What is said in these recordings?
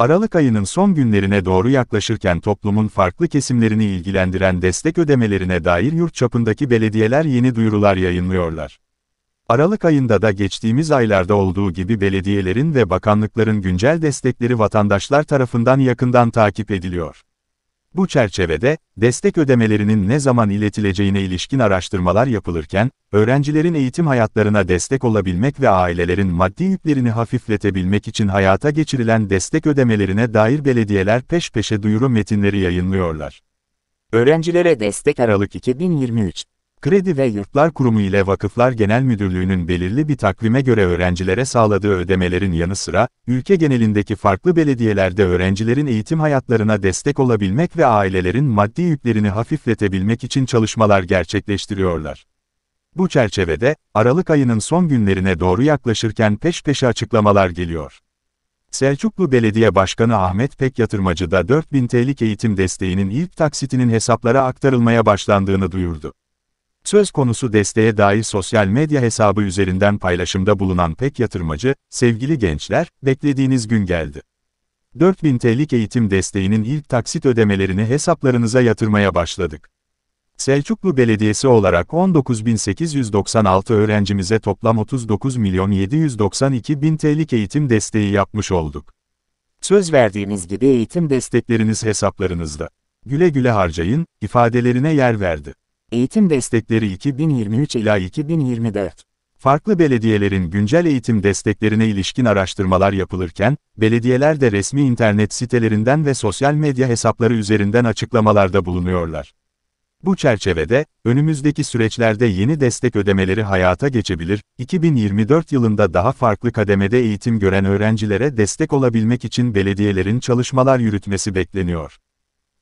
Aralık ayının son günlerine doğru yaklaşırken toplumun farklı kesimlerini ilgilendiren destek ödemelerine dair yurt çapındaki belediyeler yeni duyurular yayınlıyorlar. Aralık ayında da geçtiğimiz aylarda olduğu gibi belediyelerin ve bakanlıkların güncel destekleri vatandaşlar tarafından yakından takip ediliyor. Bu çerçevede, destek ödemelerinin ne zaman iletileceğine ilişkin araştırmalar yapılırken, öğrencilerin eğitim hayatlarına destek olabilmek ve ailelerin maddi yüklerini hafifletebilmek için hayata geçirilen destek ödemelerine dair belediyeler peş peşe duyuru metinleri yayınlıyorlar. Öğrencilere destek Aralık 2023 Kredi ve Yurtlar Kurumu ile Vakıflar Genel Müdürlüğü'nün belirli bir takvime göre öğrencilere sağladığı ödemelerin yanı sıra, ülke genelindeki farklı belediyelerde öğrencilerin eğitim hayatlarına destek olabilmek ve ailelerin maddi yüklerini hafifletebilmek için çalışmalar gerçekleştiriyorlar. Bu çerçevede, Aralık ayının son günlerine doğru yaklaşırken peş peşe açıklamalar geliyor. Selçuklu Belediye Başkanı Ahmet Pek Yatırmacı da 4000 TL'lik eğitim desteğinin ilk taksitinin hesaplara aktarılmaya başlandığını duyurdu. Söz konusu desteğe dair sosyal medya hesabı üzerinden paylaşımda bulunan pek yatırmacı, sevgili gençler, beklediğiniz gün geldi. 4000 TL'lik eğitim desteğinin ilk taksit ödemelerini hesaplarınıza yatırmaya başladık. Selçuklu Belediyesi olarak 19.896 öğrencimize toplam 39 bin TL'lik eğitim desteği yapmış olduk. Söz verdiğimiz gibi eğitim destekleriniz hesaplarınızda. Güle güle harcayın, ifadelerine yer verdi. Eğitim destekleri 2023 ila 2024. Farklı belediyelerin güncel eğitim desteklerine ilişkin araştırmalar yapılırken, belediyeler de resmi internet sitelerinden ve sosyal medya hesapları üzerinden açıklamalarda bulunuyorlar. Bu çerçevede, önümüzdeki süreçlerde yeni destek ödemeleri hayata geçebilir, 2024 yılında daha farklı kademede eğitim gören öğrencilere destek olabilmek için belediyelerin çalışmalar yürütmesi bekleniyor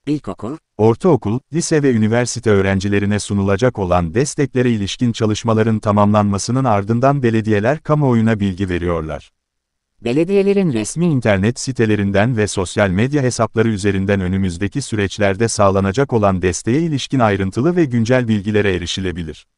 ilkokul, ortaokul, lise ve üniversite öğrencilerine sunulacak olan desteklere ilişkin çalışmaların tamamlanmasının ardından belediyeler kamuoyuna bilgi veriyorlar. Belediyelerin resmi internet sitelerinden ve sosyal medya hesapları üzerinden önümüzdeki süreçlerde sağlanacak olan desteğe ilişkin ayrıntılı ve güncel bilgilere erişilebilir.